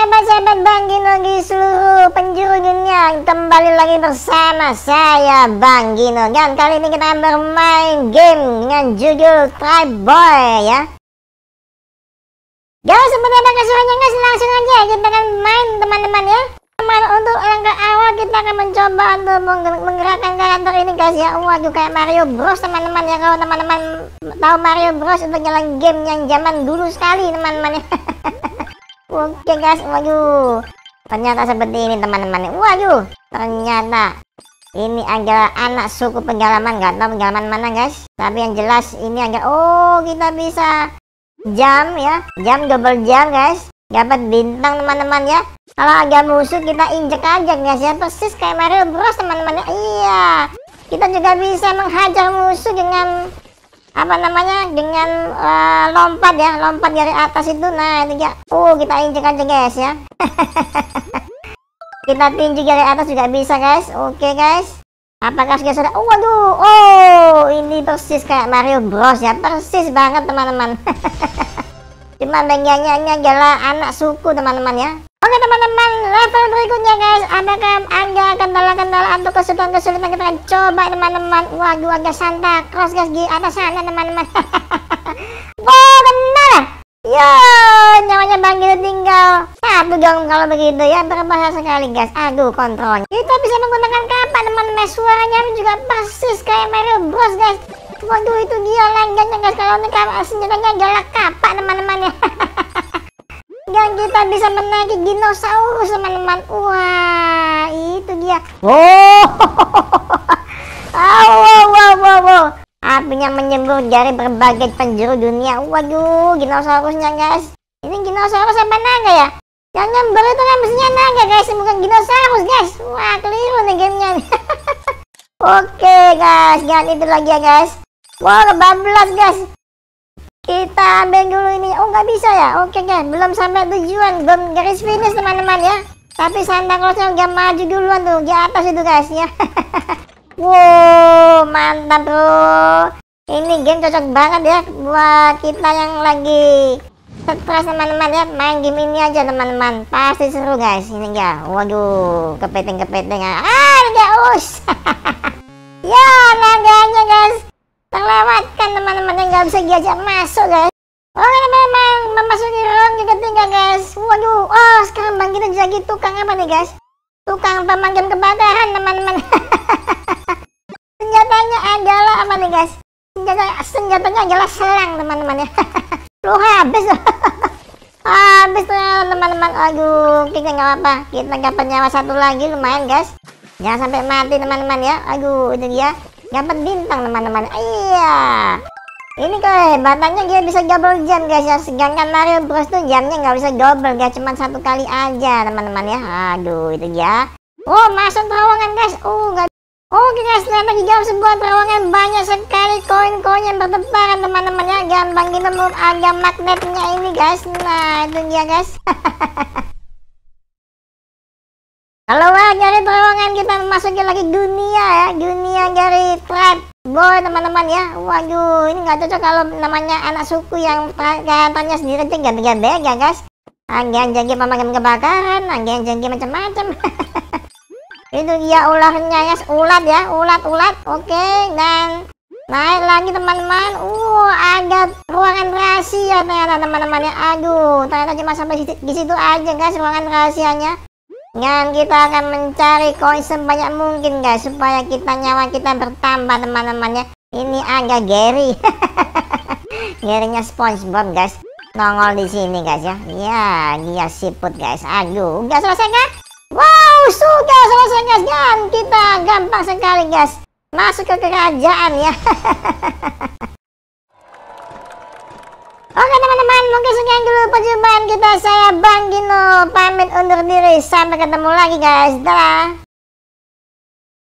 sahabat-sahabat Bang Gino di seluruh penjuru dunia Kembali lagi bersama saya Bang Gino Dan kali ini kita bermain game dengan judul Tribe Boy ya Jauh sebenarnya apa kesuruhannya guys langsung aja kita akan main teman-teman ya Teman untuk langkah awal kita akan mencoba untuk menggerakkan karakter ini guys ya Waduh kayak Mario Bros teman-teman ya Kalau teman-teman tahu Mario Bros itu jalan game yang zaman dulu sekali teman-teman ya Oke guys, waduh. Ternyata seperti ini teman-teman. Waduh, ternyata ini adalah anak suku penggalaman, gak tahu penggalaman mana guys. Tapi yang jelas ini agak oh kita bisa jam ya, jam double jam guys. Dapat bintang teman-teman ya. Kalau agak musuh kita injek aja guys ya, persis kayak Mario Bros teman-teman. Ya. Iya, kita juga bisa menghajar musuh dengan apa namanya dengan uh, lompat ya lompat dari atas itu nah itu ya uh kita injek aja guys ya kita tinju dari atas juga bisa guys oke okay, guys apakah sudah sudah oh, waduh oh ini persis kayak Mario Bros ya persis banget teman-teman cuma bengganya nya adalah anak suku teman-teman ya oke okay, teman-teman level berikutnya guys guys apakah ada kendala-kendala atau kesulitan-kesulitan kita akan coba teman-teman wah gua agak Santa cross guys di atas sana teman-teman oh benar yo nyawanya bangkit tinggal satu dong kalau begitu ya berbahaya sekali guys aduh kontrolnya kita bisa menggunakan kapan teman-teman suaranya juga persis kayak Mario Bros guys waduh itu dia lengganya guys kalau ini senjatanya adalah kapak teman-teman ya yang kita bisa menaiki dinosaurus teman-teman wah itu dia oh wow wow wow wow apinya menyembur dari berbagai penjuru dunia waduh dinosaurusnya guys ini dinosaurus apa naga ya yang nyembur itu kan mestinya naga guys bukan dinosaurus guys wah keliru nih gamenya oke okay, guys jangan itu lagi ya guys wow, 14 guys kita ambil dulu ini oh nggak bisa ya oke okay, kan belum sampai tujuan belum garis finish teman-teman ya tapi Santa Clausnya udah maju duluan tuh di atas itu guys ya wow mantap tuh ini game cocok banget ya buat kita yang lagi stress teman-teman ya main game ini aja teman-teman pasti seru guys ini ya waduh kepiting kepiting ah ada us diajak masuk guys oke oh, iya, memang memasuki round ketiga guys waduh oh sekarang bang kita jadi tukang apa nih guys tukang pemadam kebakaran teman-teman senjatanya adalah apa nih guys senjata senjatanya adalah selang teman-teman ya lu habis habis teman-teman aduh kita nggak apa kita dapat nyawa satu lagi lumayan guys jangan sampai mati teman-teman ya aduh itu dia dapat bintang teman-teman iya ini keren batangnya dia bisa double jam guys ya. Sedangkan Mario Bros tuh jamnya nggak bisa double guys, cuma satu kali aja teman-teman ya. Aduh itu dia. Oh masuk terowongan guys. Oh nggak. Oke guys, ternyata di dalam sebuah terowongan banyak sekali koin-koin yang bertebaran teman-teman ya. Gampang kita gitu, ada magnetnya ini guys. Nah itu dia guys. Kalau wah dari terowongan kita masukin lagi dunia ya, dunia dari trap boy teman-teman ya waduh ini gak cocok kalau namanya anak suku yang kantornya sendiri aja ganteng-ganteng ya guys anggian janji pemakam kebakaran anggian janji macam-macam itu dia ularnya ya ulat ya ulat-ulat oke okay, dan naik lagi teman-teman uh ada ruangan rahasia ternyata teman-teman ya aduh ternyata cuma sampai di situ aja guys ruangan rahasianya dan kita akan mencari koin sebanyak mungkin guys supaya kita nyawa kita bertambah teman temannya Ini agak Gary. Gerinya SpongeBob guys. Nongol di sini guys ya. Ya, dia siput guys. Aduh, udah selesai kan? Wow, sudah selesai guys. Dan kita gampang sekali guys. Masuk ke kerajaan ya. Oke teman-teman mungkin sekian dulu perjumpaan kita. Saya Bang Gino pamit undur diri. Sampai ketemu lagi guys. dah